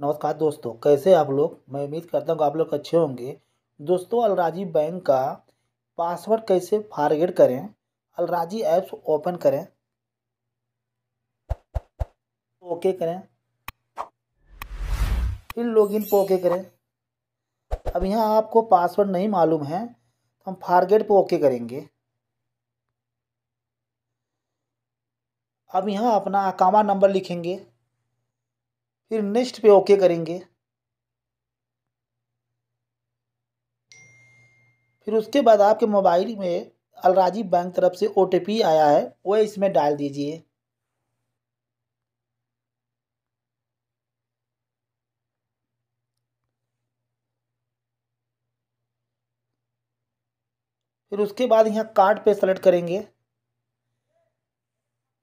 नमस्कार दोस्तों कैसे आप लोग मैं उम्मीद करता हूँ आप लोग अच्छे होंगे दोस्तों अलराजी बैंक का पासवर्ड कैसे फारगेट करें अलराजी ऐप्स ओपन करें ओके करें फिर लॉगिन पर ओके करें अब यहाँ आपको पासवर्ड नहीं मालूम है तो हम फारगेट पर ओके करेंगे अब यहाँ अपना अकामा नंबर लिखेंगे फिर नेक्स्ट पे ओके करेंगे फिर उसके बाद आपके मोबाइल में अलराजी बैंक तरफ से ओ आया है वो इसमें डाल दीजिए फिर उसके बाद यहाँ कार्ड पे सेलेक्ट करेंगे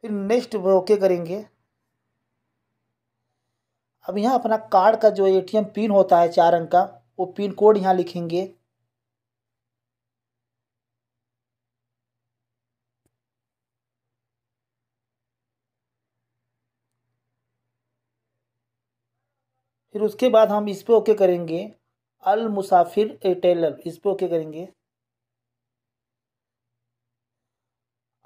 फिर नेक्स्ट ओके करेंगे अब यहाँ अपना कार्ड का जो एटीएम पिन होता है चार अंक का वो पिन कोड यहाँ लिखेंगे फिर उसके बाद हम इस पर ओके करेंगे अल मुसाफिर रिटेलर इस पर ओके करेंगे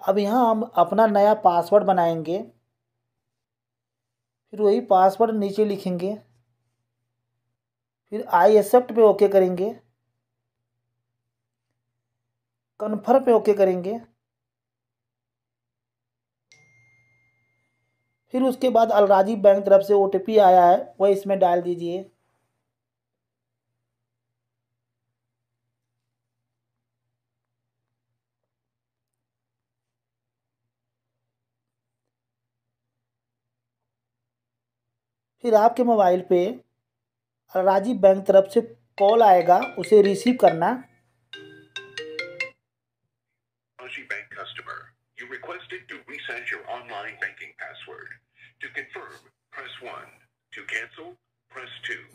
अब यहाँ हम अपना नया पासवर्ड बनाएंगे फिर वही पासवर्ड नीचे लिखेंगे फिर आई एक्सेप्ट पे ओके करेंगे कन्फर्म पे ओके करेंगे फिर उसके बाद अलराजी बैंक तरफ से ओ आया है वह इसमें डाल दीजिए फिर आपके मोबाइल पे राजीव बैंक तरफ से कॉल आएगा उसे रिसीव करना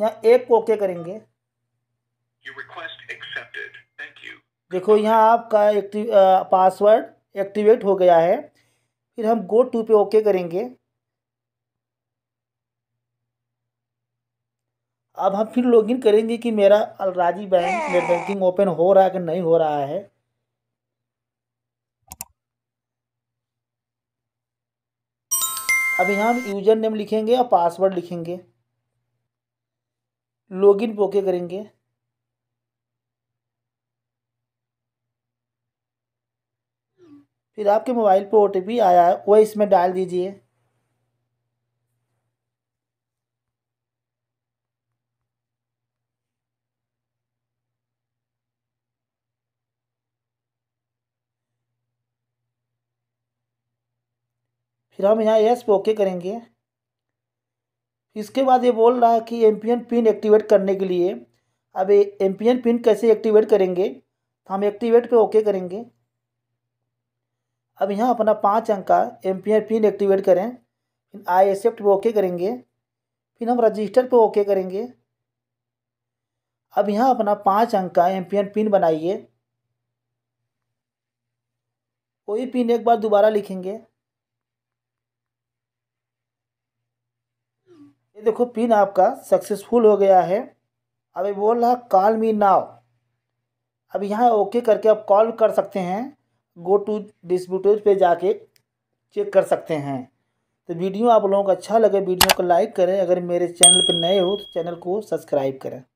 यहाँ एक ओके करेंगे देखो यहाँ आपका एक्टिव पासवर्ड एक्टिवेट हो गया है फिर हम गो टू पे ओके करेंगे अब हम फिर लॉगिन करेंगे कि मेरा Al Rajhi bank net banking open हो रहा है कि नहीं हो रहा है अब यहाँ हम यूजर नेम लिखेंगे और पासवर्ड लिखेंगे लॉगिन पोके करेंगे फिर आपके मोबाइल पर ओ आया है वह इसमें डाल दीजिए फिर हम यहाँ एस पे ओके करेंगे इसके बाद ये बोल रहा है कि एम पिन एक्टिवेट करने के लिए अब एम पिन कैसे एक्टिवेट करेंगे तो हम एक्टिवेट पे ओके करेंगे अब यहाँ अपना पाँच अंक का एम पिन एक्टिवेट करें फिर आई एक्सेप्ट पे ओके करेंगे फिर हम रजिस्टर पे ओके करेंगे अब यहाँ अपना पाँच अंक का एम पिन बनाइए वही पिन एक बार दोबारा लिखेंगे देखो पिन आपका सक्सेसफुल हो गया है अभी बोल रहा कॉल मी नाव अब यहाँ ओके करके आप कॉल कर सकते हैं गो टू डिस्ट्रीब्यूटर पे जाके चेक कर सकते हैं तो वीडियो आप लोगों को अच्छा लगे वीडियो को लाइक करें अगर मेरे चैनल पर नए हो तो चैनल को सब्सक्राइब करें